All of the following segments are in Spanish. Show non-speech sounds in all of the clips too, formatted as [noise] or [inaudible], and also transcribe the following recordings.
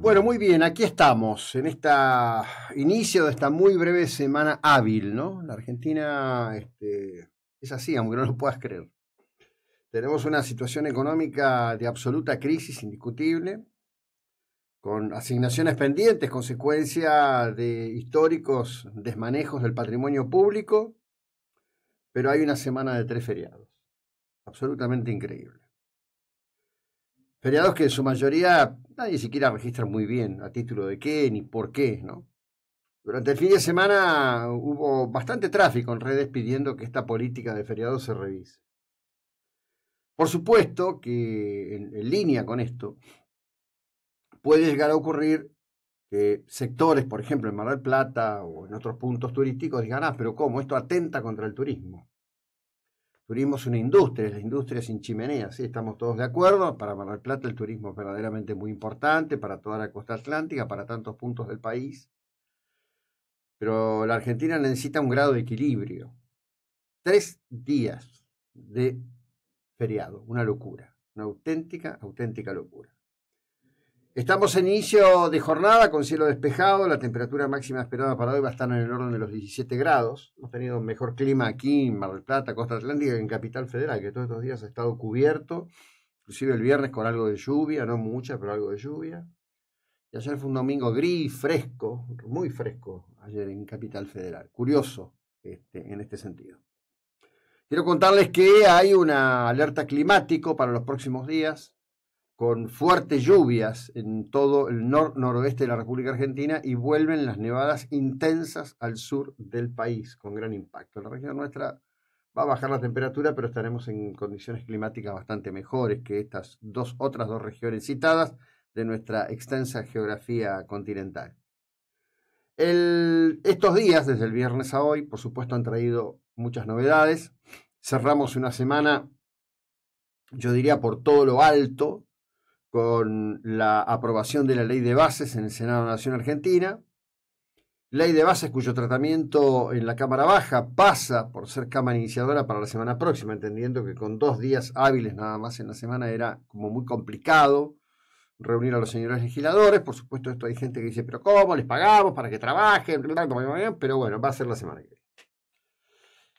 Bueno, muy bien, aquí estamos, en este inicio de esta muy breve semana hábil, ¿no? La Argentina este, es así, aunque no lo puedas creer. Tenemos una situación económica de absoluta crisis indiscutible, con asignaciones pendientes, consecuencia de históricos desmanejos del patrimonio público, pero hay una semana de tres feriados. Absolutamente increíble. Feriados que en su mayoría nadie siquiera registra muy bien a título de qué ni por qué, ¿no? Durante el fin de semana hubo bastante tráfico en redes pidiendo que esta política de feriados se revise. Por supuesto que en, en línea con esto puede llegar a ocurrir que sectores, por ejemplo, en Mar del Plata o en otros puntos turísticos digan, ah, pero ¿cómo? Esto atenta contra el turismo turismo es una industria, es la industria sin chimeneas. sí, estamos todos de acuerdo, para Mar del Plata el turismo es verdaderamente muy importante, para toda la costa atlántica, para tantos puntos del país, pero la Argentina necesita un grado de equilibrio. Tres días de feriado, una locura, una auténtica, auténtica locura. Estamos en inicio de jornada con cielo despejado, la temperatura máxima esperada para hoy va a estar en el orden de los 17 grados. Hemos tenido mejor clima aquí en Mar del Plata, Costa Atlántica, en Capital Federal, que todos estos días ha estado cubierto, inclusive el viernes con algo de lluvia, no mucha, pero algo de lluvia. Y ayer fue un domingo gris, fresco, muy fresco, ayer en Capital Federal. Curioso este, en este sentido. Quiero contarles que hay una alerta climático para los próximos días con fuertes lluvias en todo el noroeste de la República Argentina y vuelven las nevadas intensas al sur del país con gran impacto. la región nuestra va a bajar la temperatura, pero estaremos en condiciones climáticas bastante mejores que estas dos otras dos regiones citadas de nuestra extensa geografía continental. estos días, desde el viernes a hoy, por supuesto, han traído muchas novedades. Cerramos una semana, yo diría, por todo lo alto, con la aprobación de la ley de bases en el Senado de Nación Argentina, ley de bases cuyo tratamiento en la Cámara Baja pasa por ser Cámara iniciadora para la semana próxima, entendiendo que con dos días hábiles nada más en la semana era como muy complicado reunir a los señores legisladores. Por supuesto, esto hay gente que dice, pero ¿cómo? ¿Les pagamos para que trabajen? Pero bueno, va a ser la semana que viene.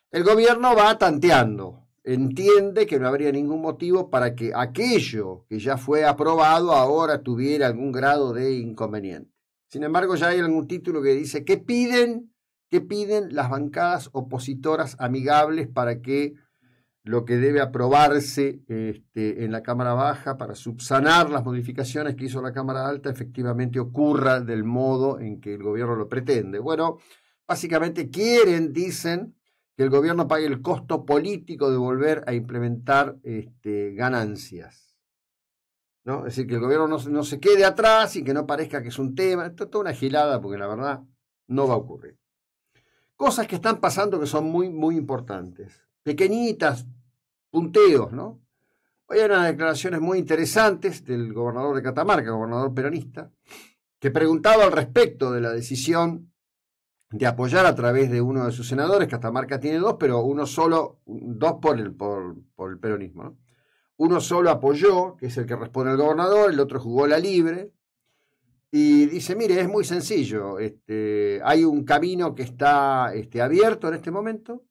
El gobierno va tanteando entiende que no habría ningún motivo para que aquello que ya fue aprobado ahora tuviera algún grado de inconveniente. Sin embargo, ya hay algún título que dice ¿Qué piden, que piden las bancadas opositoras amigables para que lo que debe aprobarse este, en la Cámara Baja para subsanar las modificaciones que hizo la Cámara Alta efectivamente ocurra del modo en que el gobierno lo pretende. Bueno, básicamente quieren, dicen, que el gobierno pague el costo político de volver a implementar este, ganancias. ¿no? Es decir, que el gobierno no, no, se quede atrás y que no parezca que es un tema. Esto es toda una gilada porque la verdad no va a ocurrir. Cosas que están pasando que son muy, muy importantes. Pequeñitas, punteos, ¿no? Hoy hay unas declaraciones muy interesantes del gobernador de Catamarca, gobernador peronista, que preguntaba al respecto de la decisión de apoyar a través de uno de sus senadores, Catamarca tiene dos, pero uno solo, dos por el, por, el peronismo. Uno solo apoyó, que es el que responde al gobernador, el otro jugó la libre. Y dice, mire, es muy sencillo, este, hay un camino que está este, abierto en este momento.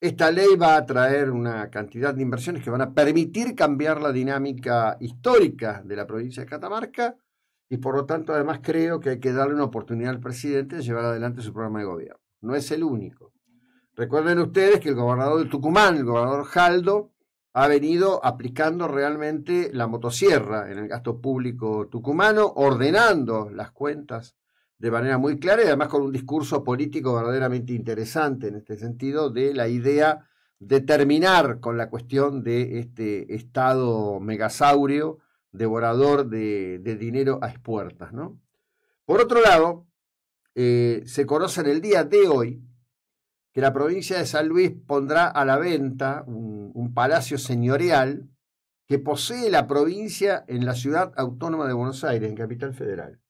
Esta ley va a traer una cantidad de inversiones que van a permitir cambiar la dinámica histórica de la provincia de Catamarca y por lo tanto además creo que hay que darle una oportunidad al presidente de llevar adelante su programa de gobierno. No es el único. Recuerden ustedes que el gobernador de Tucumán, el gobernador Jaldo, ha venido aplicando realmente la motosierra en el gasto público tucumano, ordenando las cuentas de manera muy clara y además con un discurso político verdaderamente interesante en este sentido de la idea de terminar con la cuestión de este Estado megasaurio devorador de, dinero a expuertas. ¿no? Por otro lado, eh, se conoce en el día de hoy que la provincia de San Luis pondrá a la venta un, palacio señorial que posee la provincia en la ciudad autónoma de Buenos Aires, en Capital Federal.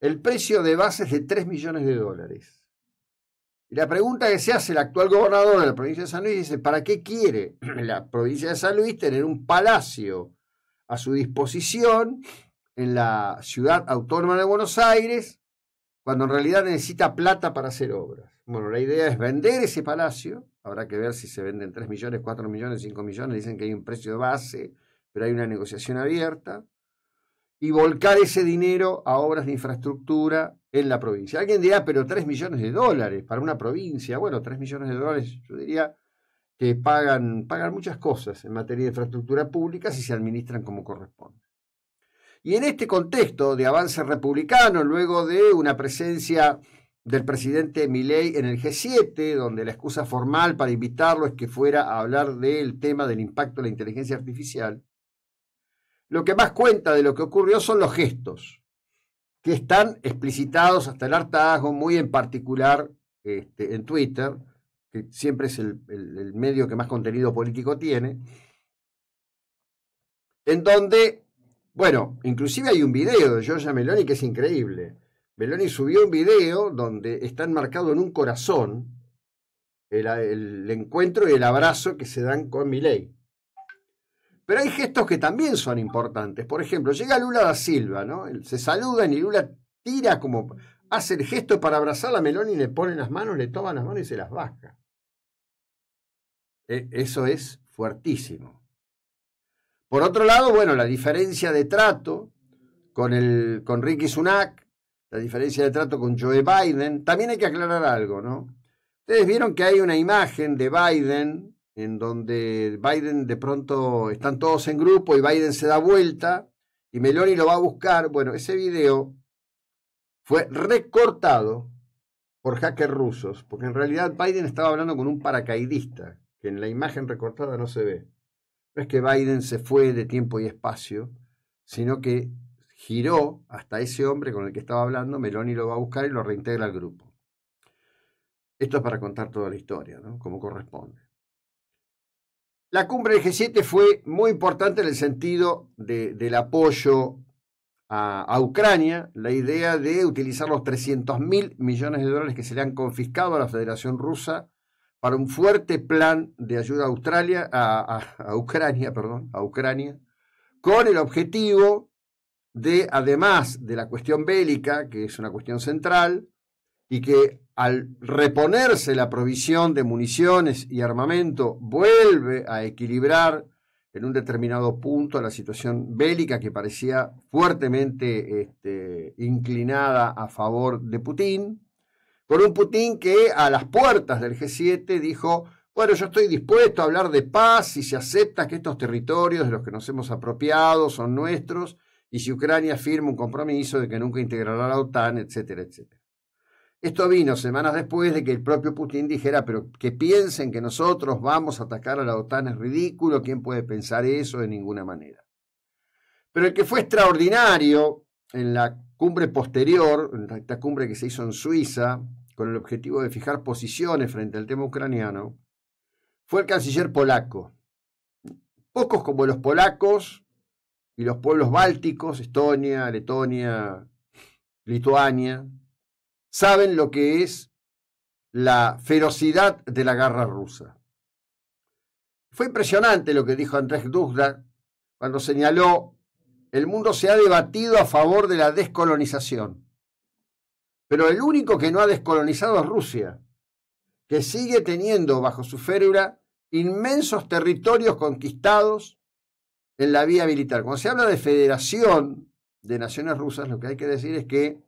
El precio de base es de 3 millones de dólares. Y la pregunta que se hace el actual gobernador de la provincia de San Luis dice, ¿para qué quiere [clears throat] la provincia de San Luis tener un palacio a su disposición en la ciudad autónoma de Buenos Aires, cuando en realidad necesita plata para hacer obras. Bueno, la idea es vender ese palacio, habrá que ver si se venden 3 millones, 4 millones, 5 millones, dicen que hay un precio de base, pero hay una negociación abierta, y volcar ese dinero a obras de infraestructura en la provincia. Alguien dirá, pero 3 millones de dólares para una provincia, bueno, 3 millones de dólares, yo diría, que pagan, muchas cosas en materia de infraestructura pública si se administran como corresponde. Y en este contexto de avance republicano, luego de una presencia del presidente Milei en el G7, donde la excusa formal para invitarlo es que fuera a hablar del tema del impacto de la inteligencia artificial, lo que más cuenta de lo que ocurrió son los gestos, que están explicitados hasta el hartazgo, muy en particular este, en Twitter, que siempre es el, medio que más contenido político tiene, en donde, bueno, inclusive hay un video de Giorgia Meloni que es increíble. Meloni subió un video donde está enmarcado en un corazón el, encuentro y el abrazo que se dan con Miley. Pero hay gestos que también son importantes. Por ejemplo, llega Lula da Silva, ¿no? Se saludan y Lula tira como hace el gesto para abrazar a Meloni, le pone las manos, le toma las manos y se las baja. E, eso es fuertísimo. Por otro lado, bueno, la diferencia de trato con, el, con Ricky Sunak, la diferencia de trato con Joe Biden, también hay que aclarar algo, ¿no? Ustedes vieron que hay una imagen de Biden en donde Biden de pronto están todos en grupo y Biden se da vuelta y Meloni lo va a buscar. Bueno, ese video fue recortado por hackers rusos, porque en realidad Biden estaba hablando con un paracaidista que en la imagen recortada no se ve. No es que Biden se fue de tiempo y espacio, sino que giró hasta ese hombre con el que estaba hablando, Meloni lo va a buscar y lo reintegra al grupo. Esto es para contar toda la historia, ¿no? Como corresponde. La cumbre del G7 fue muy importante en el sentido del apoyo a, Ucrania, la idea de utilizar los 300 mil millones de dólares que se le han confiscado a la Federación Rusa para un fuerte plan de ayuda a Australia, a, Ucrania, perdón, a Ucrania, con el objetivo de, además de la cuestión bélica, que es una cuestión central, y que al reponerse la provisión de municiones y armamento vuelve a equilibrar en un determinado punto la situación bélica que parecía fuertemente este, inclinada a favor de Putin, por un Putin que a las puertas del G7 dijo, bueno, yo estoy dispuesto a hablar de paz si se acepta que estos territorios de los que nos hemos apropiado son nuestros y si Ucrania firma un compromiso de que nunca integrará a la OTAN, etcétera, etcétera. Esto vino semanas después de que el propio Putin dijera, pero que piensen que nosotros vamos a atacar a la OTAN es ridículo, ¿quién puede pensar eso de ninguna manera? Pero el que fue extraordinario en la cumbre posterior, en esta cumbre que se hizo en Suiza, con el objetivo de fijar posiciones frente al tema ucraniano, fue el canciller polaco. Pocos como los polacos y los pueblos bálticos, Estonia, Letonia, Lituania, saben lo que es la ferocidad de la guerra rusa. Fue impresionante lo que dijo Andrés Duzda cuando señaló el mundo se ha debatido a favor de la descolonización. Pero el único que no ha descolonizado es Rusia, que sigue teniendo bajo su férula inmensos territorios conquistados en la vía militar. Cuando se habla de federación de naciones rusas, lo que hay que decir es que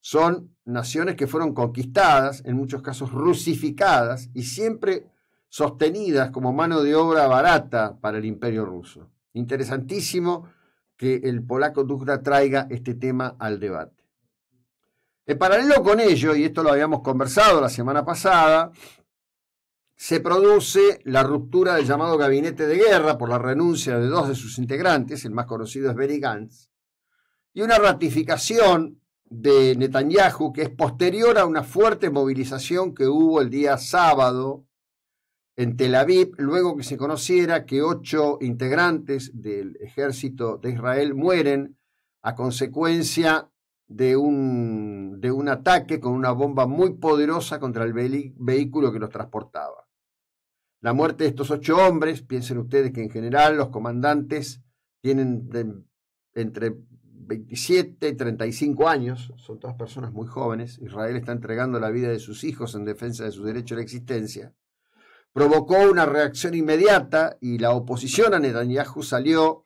son naciones que fueron conquistadas, en muchos casos rusificadas y siempre sostenidas como mano de obra barata para el imperio ruso. Interesantísimo que el polaco Dugra traiga este tema al debate. En paralelo con ello, y esto lo habíamos conversado la semana pasada, se produce la ruptura del llamado gabinete de guerra por la renuncia de dos de sus integrantes, el más conocido es Benny y una ratificación de Netanyahu que es posterior a una fuerte movilización que hubo el día sábado en Tel Aviv, luego que se conociera que ocho integrantes del ejército de Israel mueren a consecuencia de un, de un ataque con una bomba muy poderosa contra el vehículo que los transportaba. La muerte de estos ocho hombres, piensen ustedes que en general los comandantes tienen entre 27 y 35 años, son todas personas muy jóvenes, Israel está entregando la vida de sus hijos en defensa de su derecho a la existencia, provocó una reacción inmediata y la oposición a Netanyahu salió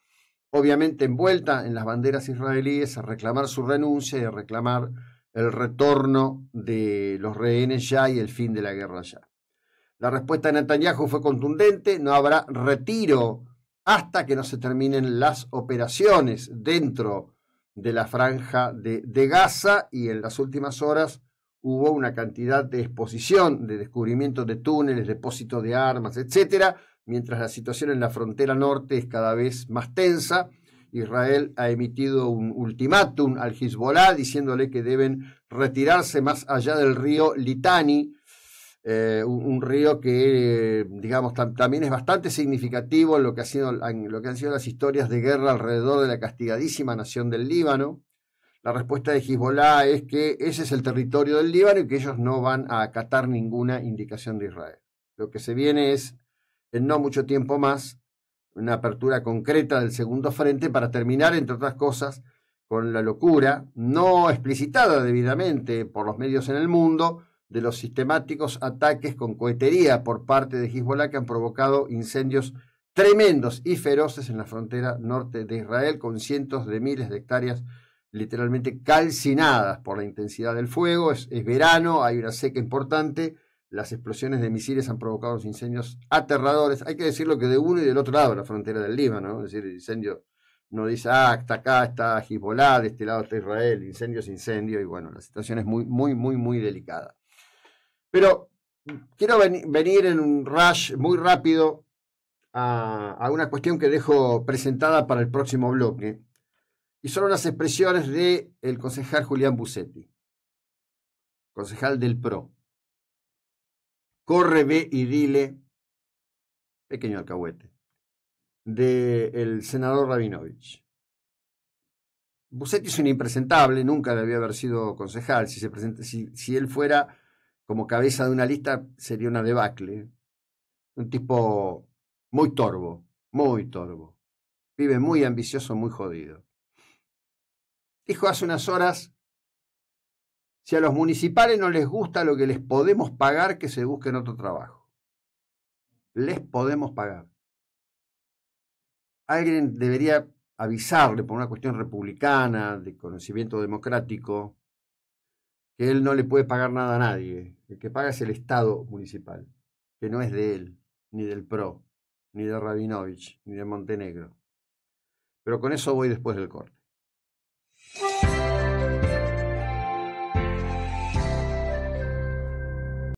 obviamente envuelta en las banderas israelíes a reclamar su renuncia y a reclamar el retorno de los rehenes ya y el fin de la guerra ya. La respuesta de Netanyahu fue contundente, no habrá retiro hasta que no se terminen las operaciones dentro de la franja de, de Gaza y en las últimas horas hubo una cantidad de exposición, de descubrimiento de túneles, depósitos de armas, etcétera, mientras la situación en la frontera norte es cada vez más tensa. Israel ha emitido un ultimátum al Hezbollah diciéndole que deben retirarse más allá del río Litani, eh, un, río que, digamos, también es bastante significativo lo, que ha sido, en lo que han sido las historias de guerra alrededor de la castigadísima nación del Líbano. La respuesta de Hezbollah es que ese es el territorio del Líbano y que ellos no van a acatar ninguna indicación de Israel. Lo que se viene es, en no mucho tiempo más, una apertura concreta del segundo frente para terminar, entre otras cosas, con la locura, no explicitada debidamente por los medios en el mundo, de los sistemáticos ataques con cohetería por parte de Hezbollah que han provocado incendios tremendos y feroces en la frontera norte de Israel, con cientos de miles de hectáreas literalmente calcinadas por la intensidad del fuego. Es, verano, hay una seca importante. Las explosiones de misiles han provocado incendios aterradores. Hay que decirlo que de uno y del otro lado, la frontera del Líbano, ¿no? es decir, el incendio no dice, ah, está acá, está Hezbollah, de este lado está Israel, incendio es incendio, y bueno, la situación es muy, muy, muy, muy delicada. Pero quiero venir en un rush muy rápido a, una cuestión que dejo presentada para el próximo bloque, y son unas expresiones del el concejal Julián Bucetti, concejal del PRO. Corre, ve y dile, pequeño alcahuete, del senador Rabinovich. Bucetti es un impresentable, nunca debía haber sido concejal. Si, se si él fuera como cabeza de una lista, sería una debacle. Un tipo muy torvo, muy torvo. Vive muy ambicioso, muy jodido. Dijo hace unas horas, si a los municipales no les gusta lo que les podemos pagar, que se busquen otro trabajo. Les podemos pagar. Alguien debería avisarle por una cuestión republicana, de conocimiento democrático, que él no le puede pagar nada a nadie. El que paga es el Estado municipal, que no es de él, ni del PRO, ni de Rabinovich, ni de Montenegro. Pero con eso voy después del corte.